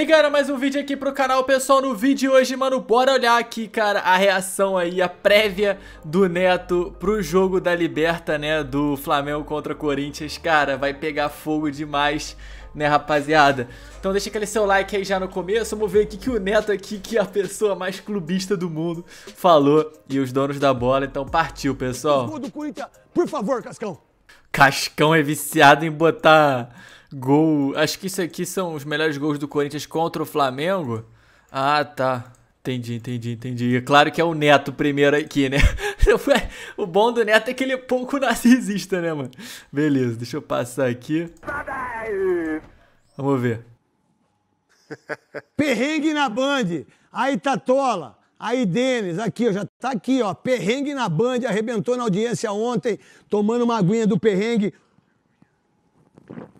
E galera, mais um vídeo aqui pro canal, pessoal, no vídeo de hoje, mano, bora olhar aqui, cara, a reação aí, a prévia do Neto pro jogo da Liberta, né, do Flamengo contra Corinthians, cara, vai pegar fogo demais, né, rapaziada? Então deixa aquele seu like aí já no começo, vamos ver o que o Neto aqui, que é a pessoa mais clubista do mundo, falou, e os donos da bola, então partiu, pessoal. Por favor, Cascão. Cascão é viciado em botar Gol. Acho que isso aqui são os melhores gols do Corinthians contra o Flamengo. Ah, tá. Entendi, entendi, entendi. É claro que é o Neto primeiro aqui, né? o bom do Neto é que ele é pouco narcisista, né, mano? Beleza, deixa eu passar aqui. Vamos ver. Perrengue na Band. Aí, Tatola. Tá aí, Denis, aqui, ó, já tá aqui, ó. Perrengue na Band, arrebentou na audiência ontem, tomando uma aguinha do perrengue.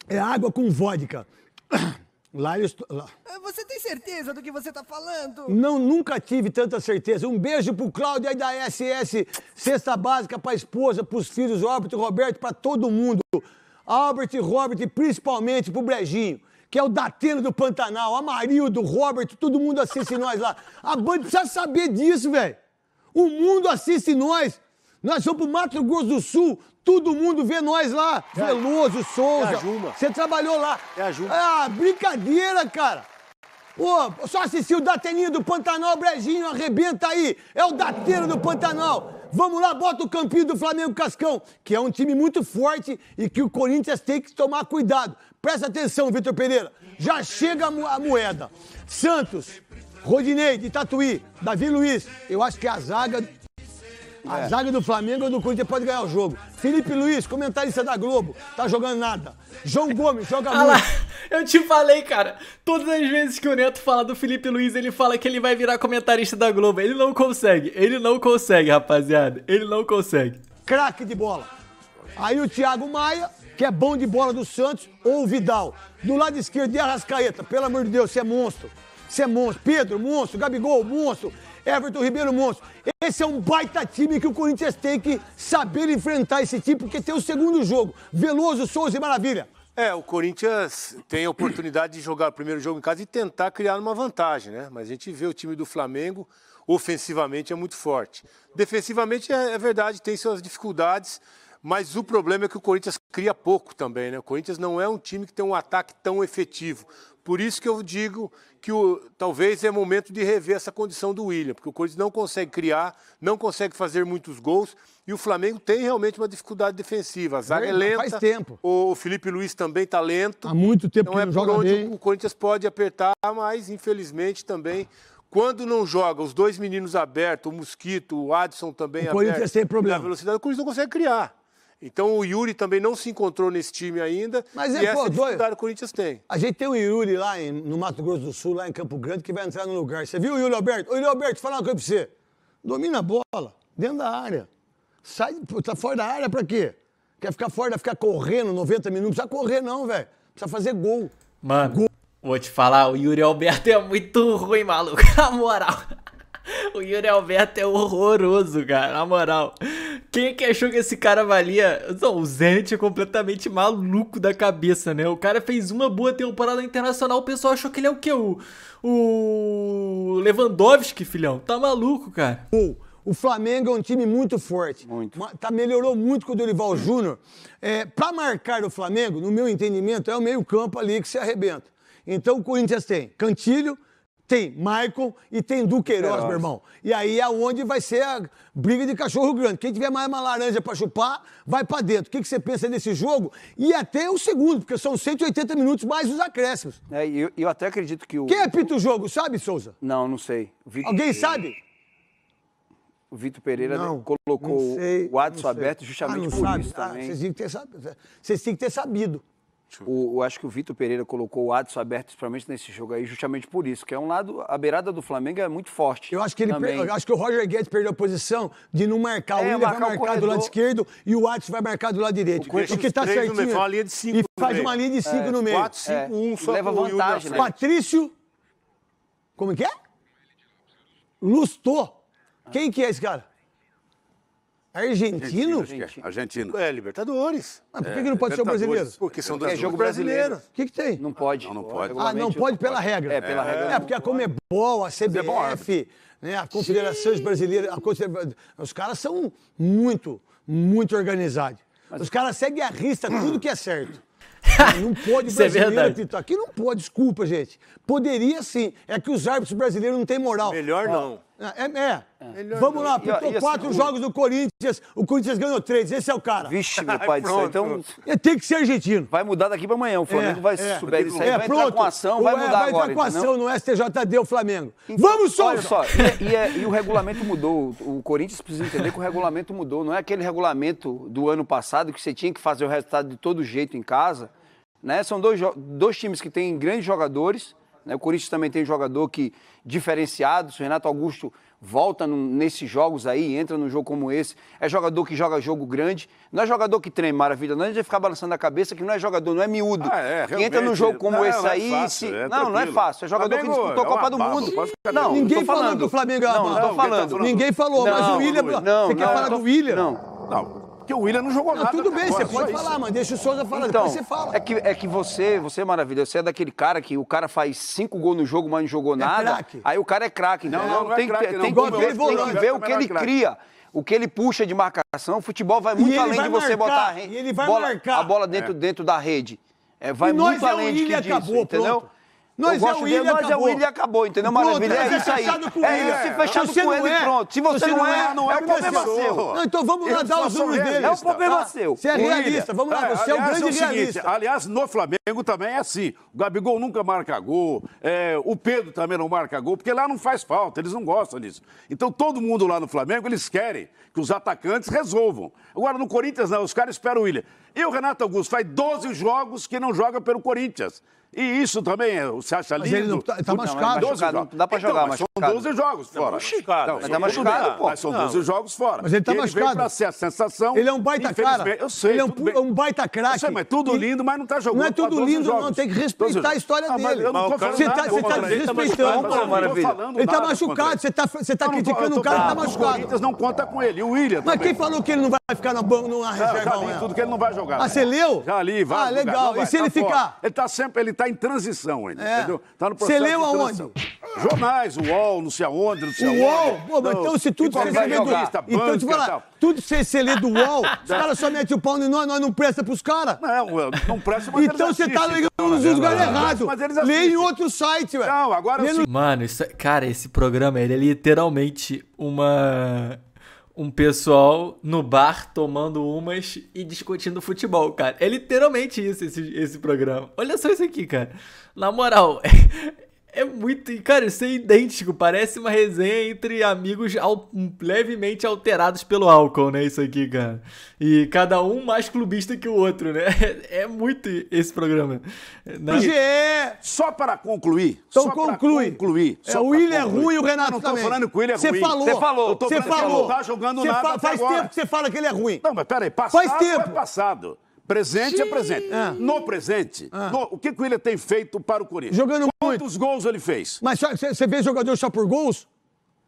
É água com vodka. Lá eu estou. Lá. Ah, você tem certeza do que você está falando? Não, nunca tive tanta certeza. Um beijo pro Cláudio aí da SS, cesta básica pra esposa, pros filhos, e Roberto, pra todo mundo. Albert, e Robert, principalmente pro Brejinho, que é o Datena do Pantanal, Amarildo, Robert, todo mundo assiste nós lá. A banda precisa saber disso, velho. O mundo assiste nós. Nós somos pro Mato Grosso do Sul, Todo mundo vê nós lá. É. Veloso, Souza. É a Juma. Você trabalhou lá. É a Juma. Ah, brincadeira, cara. Ô, só assistir o Dateninho do Pantanal, Brejinho, arrebenta aí. É o Dateiro do Pantanal. Vamos lá, bota o campinho do Flamengo Cascão, que é um time muito forte e que o Corinthians tem que tomar cuidado. Presta atenção, Vitor Pereira. Já chega a, mo a moeda. Santos, Rodinei de Tatuí, Davi Luiz. Eu acho que é a zaga é. A é. zaga do Flamengo ou do Corinthians pode ganhar o jogo. Felipe Luiz, comentarista da Globo, tá jogando nada. João Gomes, joga ah muito. eu te falei, cara. Todas as vezes que o Neto fala do Felipe Luiz, ele fala que ele vai virar comentarista da Globo. Ele não consegue. Ele não consegue, rapaziada. Ele não consegue. Craque de bola. Aí o Thiago Maia, que é bom de bola do Santos, ou o Vidal. Do lado esquerdo, de Arrascaeta. Pelo amor de Deus, você é monstro. Você é monstro. Pedro, monstro. Gabigol, monstro. Everton Ribeiro Monstro. Esse é um baita time que o Corinthians tem que saber enfrentar esse time, porque tem o segundo jogo. Veloso, Souza e Maravilha. É, o Corinthians tem a oportunidade de jogar o primeiro jogo em casa e tentar criar uma vantagem, né? Mas a gente vê o time do Flamengo, ofensivamente, é muito forte. Defensivamente, é, é verdade, tem suas dificuldades. Mas o problema é que o Corinthians cria pouco também, né? O Corinthians não é um time que tem um ataque tão efetivo. Por isso que eu digo que o, talvez é momento de rever essa condição do William, porque o Corinthians não consegue criar, não consegue fazer muitos gols e o Flamengo tem realmente uma dificuldade defensiva. A zaga é, é lenta. Faz tempo. O Felipe Luiz também está lento. Há muito tempo que é não joga onde bem. o Corinthians pode apertar, mas infelizmente também quando não joga os dois meninos abertos, o Mosquito, o Adson também aberto. O Corinthians tem problema. velocidade, o Corinthians não consegue criar. Então o Yuri também não se encontrou nesse time ainda. Mas é, e pô, essa dificuldade o Corinthians tem. A gente tem o Yuri lá em, no Mato Grosso do Sul, lá em Campo Grande, que vai entrar no lugar. Você viu o Yuri Alberto? O Yuri Alberto, fala uma coisa pra você. Domina a bola, dentro da área. Sai, tá fora da área pra quê? Quer ficar fora, ficar correndo 90 minutos? Não precisa correr, não, velho. Precisa fazer gol. Mano, gol. vou te falar, o Yuri Alberto é muito ruim, maluco. Na moral. O Yuri Alberto é horroroso, cara. Na moral. Quem é que achou que esse cara valia? Não, o Zenit é completamente maluco da cabeça, né? O cara fez uma boa temporada internacional, o pessoal achou que ele é o quê? O, o Lewandowski, filhão. Tá maluco, cara. Bom, o Flamengo é um time muito forte. Muito. Tá, melhorou muito com o Dorival Júnior. É, para marcar o Flamengo, no meu entendimento, é o meio campo ali que se arrebenta. Então o Corinthians tem Cantilho, tem Michael e tem Duqueiroz, meu irmão. E aí é onde vai ser a briga de cachorro grande. Quem tiver mais uma laranja para chupar, vai para dentro. O que, que você pensa desse jogo? E até o segundo, porque são 180 minutos mais os acréscimos. É, eu, eu até acredito que o. Quem apita o jogo, sabe, Souza? Não, não sei. Alguém sabe? O Vitor Pereira não, colocou não sei, o Adson aberto ah, justamente ah, por sabe. isso ah, também. vocês têm que ter sabido. O, eu acho que o Vitor Pereira colocou o Adson aberto principalmente nesse jogo aí, justamente por isso, que é um lado, a beirada do Flamengo é muito forte. Eu acho que, ele per, acho que o Roger Guedes perdeu a posição de não marcar. É, o Willian vai marcar corredor. do lado esquerdo e o Adson vai marcar do lado direito. O, que tá certinho. faz uma linha de cinco e faz uma linha de cinco é, no meio. 4, 5, 1, só Leva vantagem, né? Patrício, como é que é? Lustô. Quem que é esse cara? Argentino? Argentino. É, Libertadores. Mas por que, é, que não pode ser o brasileiro? Porque são dois é brasileiros. O que, que tem? Não pode. Não, não pode. Ah, não pode pela regra. É, pela é. regra. É, porque a Comebol, a é CBF, né, a Confederações Brasileira, a Confederação... os caras são muito, muito organizados. Mas... Os caras seguem a rista tudo que é certo. Não pode é brasileiro é Aqui não pode, desculpa, gente. Poderia sim. É que os árbitros brasileiros não têm moral. Melhor não. É, é. é. Vamos lá, pintou quatro jogos do Corinthians, o Corinthians ganhou três, esse é o cara. Vixe, meu pai do céu, então... Tem que ser argentino. Vai mudar daqui para amanhã, o é, Flamengo é, vai é, subir isso aí, é, vai pronto. entrar com ação, vai é, mudar agora, Vai entrar com ação no STJD o Flamengo. Então, Vamos, Olha só, e, e, e, o regulamento mudou, o Corinthians precisa entender que o regulamento mudou, não é aquele regulamento do ano passado que você tinha que fazer o resultado de todo jeito em casa, né? São dois, dois times que têm grandes jogadores né? O Corinthians também tem jogador que diferenciado, se o Renato Augusto volta nesses jogos aí, entra num jogo como esse, é jogador que joga jogo grande, não é jogador que treme, maravilha, não é de ficar balançando a cabeça que não é jogador, não é miúdo. Ah, é, que entra num jogo como não, esse não é aí, fácil, se... é não, não é fácil, é jogador Flamengo, que disputou a é Copa do Mundo. não, ninguém falando do Flamengo, não, não, tô falando. Ninguém falou, mas o William, você quer falar do William? Não. Não, porque o William não jogou não, nada. Tudo bem, você pode falar, mas deixa o Souza falar, então, você fala. É que, é que você, você é maravilhoso. Você é daquele cara que o cara faz cinco gols no jogo, mas não jogou é nada. Aí o cara é craque. Não, então, não, não, é tem, é craque, tem, tem que ver, tem que ver o que ele cria o que ele puxa de marcação, o futebol vai muito além de você marcar, botar a, bola, a bola dentro, é. dentro da rede. É, vai e muito é além é de que disso, acabou, entendeu? Pronto. Nós eu é o William nós é acabou. é o William acabou, entendeu? Maravilha, é, isso aí. É isso, fechado com ele e é- pronto. Se você não é, é, não é, é problema seu. então vamos lá dar os números dele. É o problema ah, seu. Você é realista, vamos lá, você é o grande realista. Aliás, no Flamengo também é assim. O Gabigol nunca marca gol, o Pedro também não marca gol, porque lá não faz falta, eles não gostam disso. Então todo mundo lá no Flamengo, eles querem que os atacantes resolvam. Agora no Corinthians não, os caras esperam o William. E o Renato Augusto faz 12 jogos que não joga pelo Corinthians. E isso também, é, você acha lindo? Mas ele não tá, tá machucado. Não, tá machucado não dá pra jogar, então, mas machucado. são 12 jogos tá fora. Não, machucado. Não, tá mas tá machucado, pô. Mas são 12 não. jogos fora. Mas ele tá ele machucado. Ele ser a sensação. Ele é um baita cara. Eu sei, Ele é um, um baita craque. Eu sei, mas tudo lindo, mas não tá jogando Não é tudo lindo, jogos. não. Tem que respeitar a história ah, dele. Mas eu não tô falando Você tá, você tá desrespeitando. Ele tá machucado. Você tá, criticando o cara que tá machucado. O Corinthians não conta com ele. O William Mas quem falou que ele não vai vai ficar no banco, no reserva. Já, li é. tudo que ele não vai jogar. Ah, você leu? Já li, ah, vai. Ah, legal. Vai, e se tá ele fora. ficar? Ele tá sempre, ele tá em transição ainda, é. entendeu? Tá no processo Você leu aonde? Jornais, o UOL, não sei aonde, não sei o UOL? Pô, mas então se tudo então você lê do... Então, te falar, tudo se você lê do UOL, os caras só metem o pau em nós, nós não presta pros caras? Não, não presta, mas Então você tá ligando nos tá lugares errados. Mas eles Lê em outro site, velho. Não, agora... Mano, é, cara, esse programa, ele é literalmente uma um pessoal no bar tomando umas e discutindo futebol, cara. É literalmente isso, esse, esse programa. Olha só isso aqui, cara. Na moral, É muito. Cara, isso é idêntico. Parece uma resenha entre amigos levemente alterados pelo álcool, né? Isso aqui, cara. E cada um mais clubista que o outro, né? É muito esse programa. Na... Né? IGE! É, só para concluir. Então só conclui. concluir. É, só o William é ruim e o Renato não, não também. falando que o William é ruim. Você falou. Você falou. Você falou. Não tá jogando cê nada. Fa faz agora. tempo que você fala que ele é ruim. Não, mas peraí. Passado faz é tempo. é passado. Presente é Sim. é presente. Ah. No presente, ah. no, o que, que o William tem feito para o Corinthians? Jogando Quantos muito. gols ele fez? Mas você vê jogador só por gols?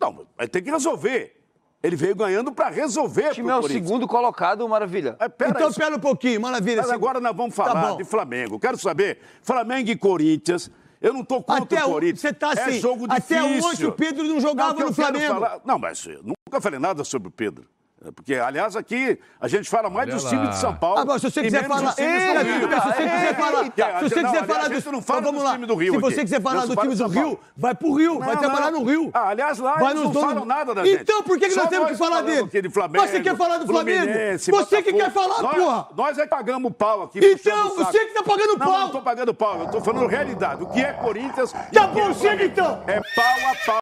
Não, mas tem que resolver. Ele veio ganhando para resolver. O time é o segundo colocado, Maravilha. É, pera então, aí. pera um pouquinho, Maravilha. Mas segundo... agora nós vamos tá falar tá de Flamengo. Quero saber, Flamengo e Corinthians. Eu não tô contra Até o Corinthians. Você tá é assim. É jogo difícil. Até hoje o Pedro não jogava não, no Flamengo. Falar... Não, mas eu nunca falei nada sobre o Pedro. Porque, aliás, aqui a gente fala mais Olha dos times de São Paulo. Agora, ah, se você quiser falar. se você quiser falar. Se você quiser falar do. time fala então vamos lá. Do Rio se você quiser falar do time do Rio, vai pro Rio, vai trabalhar no Rio. Ah, aliás, lá vai eles não falam nada da gente. Então, por que, nós temos que falar dele? você quer falar do Flamengo? Você que quer falar, porra. Nós é pagamos pau aqui. Então, você que tá pagando pau. Não, não tô pagando pau. Eu tô falando realidade. O que é Corinthians. Tá bom, é chega então. É pau a pau.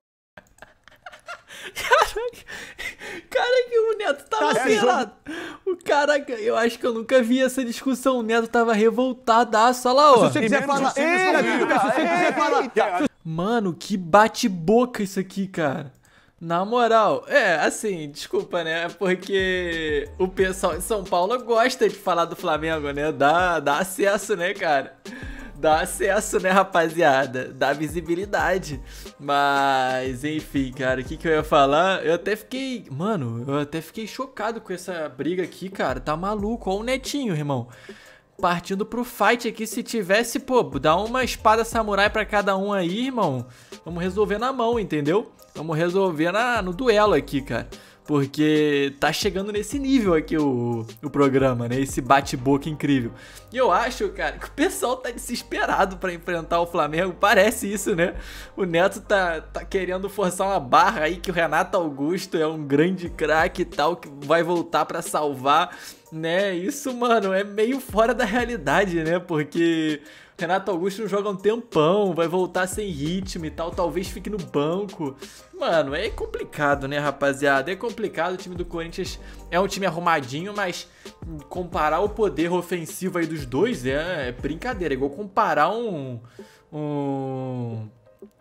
assim É jogo... O caraca, eu acho que eu nunca vi essa discussão. O Neto tava revoltadaço. Olha lá, ó. Se você quiser falar. Se você quiser falar. Mano, que bate-boca isso aqui, cara. Na moral, é, assim, desculpa, né? Porque o pessoal em São Paulo gosta de falar do Flamengo, né? Dá, dá acesso, né, cara? dá acesso, né, rapaziada? Dá visibilidade. Mas, enfim, cara, o que, que eu ia falar? Eu até fiquei. Mano, eu até fiquei chocado com essa briga aqui, cara. Tá maluco. Ó, o netinho, irmão. Partindo pro fight aqui, se tivesse, pô, dá uma espada samurai pra cada um aí, irmão. Vamos resolver na mão, entendeu? Vamos resolver na, no duelo aqui, cara. Porque tá chegando nesse nível aqui o, o programa, né? Esse bate-boca incrível. E eu acho, cara, que o pessoal tá desesperado para enfrentar o Flamengo. Parece isso, né? O Neto tá, tá querendo forçar uma barra aí que o Renato Augusto é um grande craque e tal, que vai voltar para salvar né? Isso, mano, é meio fora da realidade, né? Porque Renato Augusto não joga um tempão, vai voltar sem ritmo e tal, talvez fique no banco. Mano, é complicado, né, rapaziada? É complicado. O time do Corinthians é um time arrumadinho, mas comparar o poder ofensivo aí dos dois é, é brincadeira. É igual comparar um, um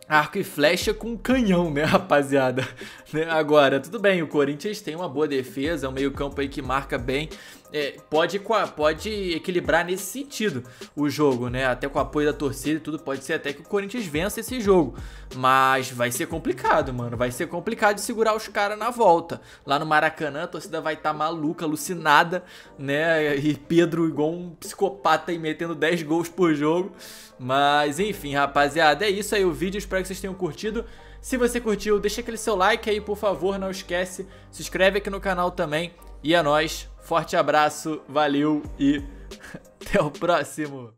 arco e flecha com canhão, né, rapaziada? Né, agora, tudo bem, o Corinthians tem uma boa defesa, é um meio-campo aí que marca bem é, pode, pode equilibrar nesse sentido o jogo, né? Até com o apoio da torcida e tudo, pode ser até que o Corinthians vença esse jogo. Mas vai ser complicado, mano. Vai ser complicado de segurar os caras na volta. Lá no Maracanã, a torcida vai estar tá maluca, alucinada, né? E Pedro igual um psicopata aí metendo 10 gols por jogo. Mas enfim, rapaziada, é isso aí o vídeo. Espero que vocês tenham curtido. Se você curtiu, deixa aquele seu like aí, por favor, não esquece. Se inscreve aqui no canal também. E é nóis. Forte abraço, valeu e até o próximo!